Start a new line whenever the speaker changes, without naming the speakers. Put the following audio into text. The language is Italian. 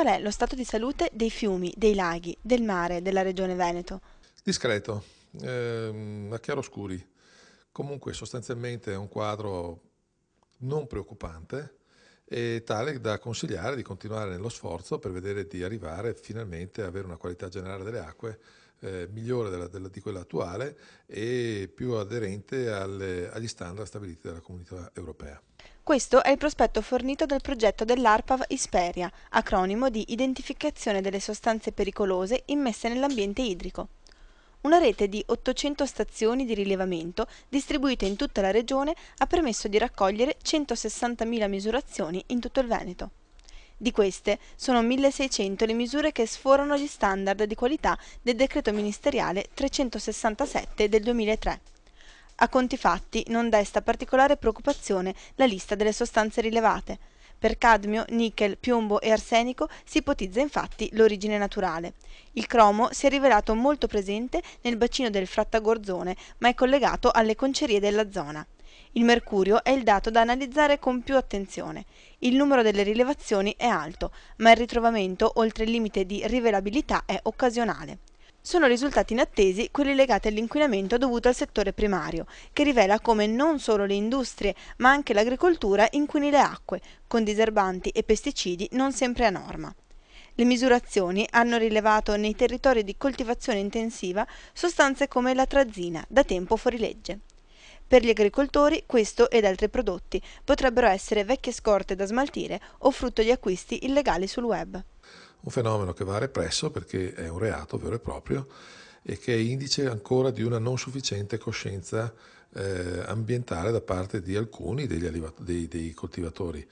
Qual è lo stato di salute dei fiumi, dei laghi, del mare della regione Veneto?
Discreto, ehm, a chiaroscuri. Comunque sostanzialmente è un quadro non preoccupante, tale da consigliare di continuare nello sforzo per vedere di arrivare finalmente a avere una qualità generale delle acque eh, migliore della, della, di quella attuale e più aderente alle, agli standard stabiliti dalla comunità europea.
Questo è il prospetto fornito dal progetto dell'ARPAV Isperia, acronimo di Identificazione delle sostanze pericolose immesse nell'ambiente idrico. Una rete di 800 stazioni di rilevamento distribuite in tutta la regione ha permesso di raccogliere 160.000 misurazioni in tutto il Veneto. Di queste sono 1.600 le misure che sforano gli standard di qualità del decreto ministeriale 367 del 2003. A conti fatti non desta particolare preoccupazione la lista delle sostanze rilevate, per cadmio, nickel, piombo e arsenico si ipotizza infatti l'origine naturale. Il cromo si è rivelato molto presente nel bacino del Frattagorzone, ma è collegato alle concerie della zona. Il mercurio è il dato da analizzare con più attenzione. Il numero delle rilevazioni è alto, ma il ritrovamento oltre il limite di rivelabilità è occasionale sono risultati inattesi quelli legati all'inquinamento dovuto al settore primario, che rivela come non solo le industrie ma anche l'agricoltura inquini le acque, con diserbanti e pesticidi non sempre a norma. Le misurazioni hanno rilevato nei territori di coltivazione intensiva sostanze come la trazzina, da tempo fuorilegge. Per gli agricoltori questo ed altri prodotti potrebbero essere vecchie scorte da smaltire o frutto di acquisti illegali sul web
un fenomeno che va represso perché è un reato vero e proprio e che è indice ancora di una non sufficiente coscienza eh, ambientale da parte di alcuni degli, dei, dei coltivatori